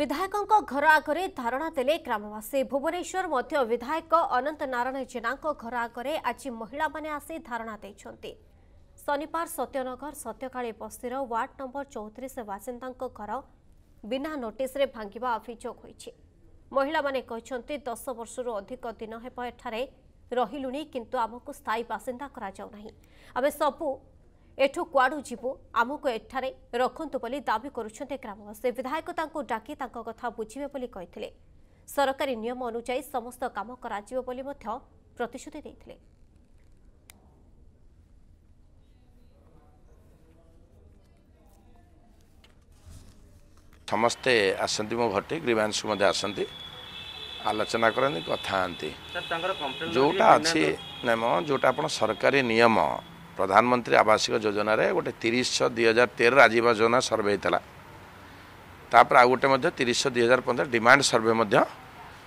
ବିଧାୟକଙ୍କ ଘର ଆଗରେ ଧାରଣା ଦେଲେ ଗ୍ରାମବାସୀ ଭୁବନେଶ୍ୱର ମଧ୍ୟ ବିଧାୟକ ଅନନ୍ତ ନାରାୟଣ ଜେନାଙ୍କ ଘର ଆଗରେ ଆଜି ମହିଳାମାନେ ଆସି ଧାରଣା ଦେଇଛନ୍ତି ଶନିବାର ସତ୍ୟନଗର ସତ୍ୟକାଳୀ ବସ୍ତିର ୱାର୍ଡ ନମ୍ବର ଚଉତିରିଶ ବାସିନ୍ଦାଙ୍କ ଘର ବିନା ନୋଟିସ୍ରେ ଭାଙ୍ଗିବା ଅଭିଯୋଗ ହୋଇଛି ମହିଳାମାନେ କହିଛନ୍ତି ଦଶ ବର୍ଷରୁ ଅଧିକ ଦିନ ହେବ ଏଠାରେ ରହିଲୁଣି କିନ୍ତୁ ଆମକୁ ସ୍ଥାୟୀ ବାସିନ୍ଦା କରାଯାଉ ନାହିଁ ଆମେ ସବୁ ଏଠୁ କୁଆଡ଼ୁ ଯିବୁ ଆମକୁ ଏଠାରେ ରଖନ୍ତୁ ବୋଲି ଦାବି କରୁଛନ୍ତି ଗ୍ରାମବାସୀ ବିଧାୟକ ତାଙ୍କୁ ଡାକି ତାଙ୍କ କଥା ବୁଝିବେ ବୋଲି କହିଥିଲେ ସରକାରୀ ନିୟମ ଅନୁଯାୟୀ ସମସ୍ତ କାମ କରାଯିବ ବୋଲି ମଧ୍ୟ ପ୍ରତିଶ୍ରୁତି ଦେଇଥିଲେ ସମସ୍ତେ ଆସନ୍ତି ମୋ ଘରଟି ଗ୍ରୀଭାଂଶକୁ ମଧ୍ୟ ଆସନ୍ତି ଆଲୋଚନା କରନ୍ତି କଥା ହୁଅନ୍ତି ଯେଉଁଟା ଅଛି ନାଇଁ ମ ଯେଉଁଟା ଆପଣ ସରକାରୀ ନିୟମ ପ୍ରଧାନମନ୍ତ୍ରୀ ଆବାସିକ ଯୋଜନାରେ ଗୋଟେ ତିରିଶଶହ ଦୁଇ ହଜାର ତେର ଆଜୀବ ଯୋଜନା ସର୍ଭେ ହେଇଥିଲା ତାପରେ ଆଉ ଗୋଟେ ମଧ୍ୟ ତିରିଶଶହ ଦୁଇ ହଜାର ପନ୍ଦର ଡିମାଣ୍ଡ ସର୍ଭେ ମଧ୍ୟ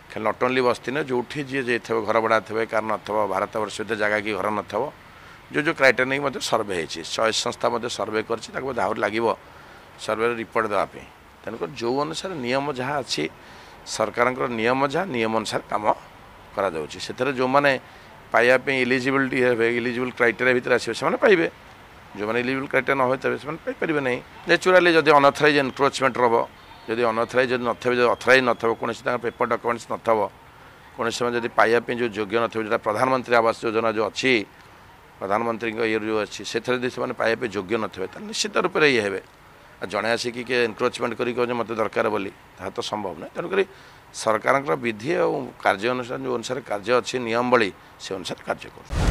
ଖାଲି ନଟ୍ ଓନ୍ଲି ବସ୍ତି ନୁହେଁ ଯେଉଁଠି ଯିଏ ଯାଇଥିବ ଘର ଭଡ଼ା ଥିବେ କାର ନଥିବ ଭାରତବର୍ଷ ଭିତରେ ଜାଗା କି ଘର ନଥିବ ଯେଉଁ ଯେଉଁ କ୍ରାଇଟେରିଆ ନେଇକି ମଧ୍ୟ ସର୍ଭେ ହେଇଛି ଶହେ ସଂସ୍ଥା ମଧ୍ୟ ସର୍ଭେ କରିଛି ତାକୁ ମଧ୍ୟ ଆହୁରି ଲାଗିବ ସର୍ଭେର ରିପୋର୍ଟ ଦେବା ପାଇଁ ତେଣୁକରି ଯେଉଁ ଅନୁସାରେ ନିୟମ ଯାହା ଅଛି ସରକାରଙ୍କର ନିୟମ ଯାହା ନିୟମ ଅନୁସାରେ କାମ କରାଯାଉଛି ସେଥିରେ ଯେଉଁମାନେ ପାଇବା ପାଇଁ ଏଲିଜିବିଲିଟି ହେବେ ଏଲିଜିବୁଲ୍ କ୍ରାଇଟେରିଆ ଭିତରେ ଆସିବେ ସେମାନେ ପାଇବେ ଯେଉଁମାନେ ଏଲିଜିବୁଲ୍ କ୍ରାଇଟେରିଆ ନ ହୋଇଥିବେ ସେମାନେ ପାଇପାରିବେ ନାହିଁ ନ୍ୟାଚୁରାଲି ଯଦି ଅନଥରାଇଜ୍ ଏନ୍କ୍ରୋଚମେଣ୍ଟ ହେବ ଯଦି ଅନଥରାଇଜ୍ ଯଦି ନଥିବେ ଯଦି ଅଥରାଇଜ୍ ନଥିବ କୌଣସି ତାଙ୍କର ପେପର୍ ଡକ୍ୟୁମେଣ୍ଟସ୍ ନଥିବ କୌଣସି ସେମାନେ ଯଦି ପାଇବା ପାଇଁ ଯେଉଁ ଯୋଗ୍ୟ ନଥିବ ଯେଉଁଟା ପ୍ରଧାନମନ୍ତ୍ରୀ ଆବାସ ଯୋଜନା ଯେଉଁ ଅଛି ପ୍ରଧାନମନ୍ତ୍ରୀଙ୍କ ଇଏରୁ ଯେଉଁ ଅଛି ସେଥିରେ ଯଦି ସେମାନେ ପାଇବା ପାଇଁ ଯୋଗ୍ୟ ନଥିବେ ତାହେଲେ ନିଶ୍ଚିତ ରୂପରେ ଇଏ ହେବେ ଜଣେ ଆସିକି କିଏ ଏନକ୍ରୋଚମେଣ୍ଟ କରିକି କହୁଛି ମୋତେ ଦରକାର ବୋଲି ତାହା ତ ସମ୍ଭବ ନାହିଁ ତେଣୁକରି ସରକାରଙ୍କର ବିଧି ଆଉ କାର୍ଯ୍ୟ ଅନୁଷ୍ଠାନ ଯେଉଁ ଅନୁସାରେ କାର୍ଯ୍ୟ ଅଛି ନିୟମବଳୀ ସେ ଅନୁସାରେ କାର୍ଯ୍ୟ କରୁଛି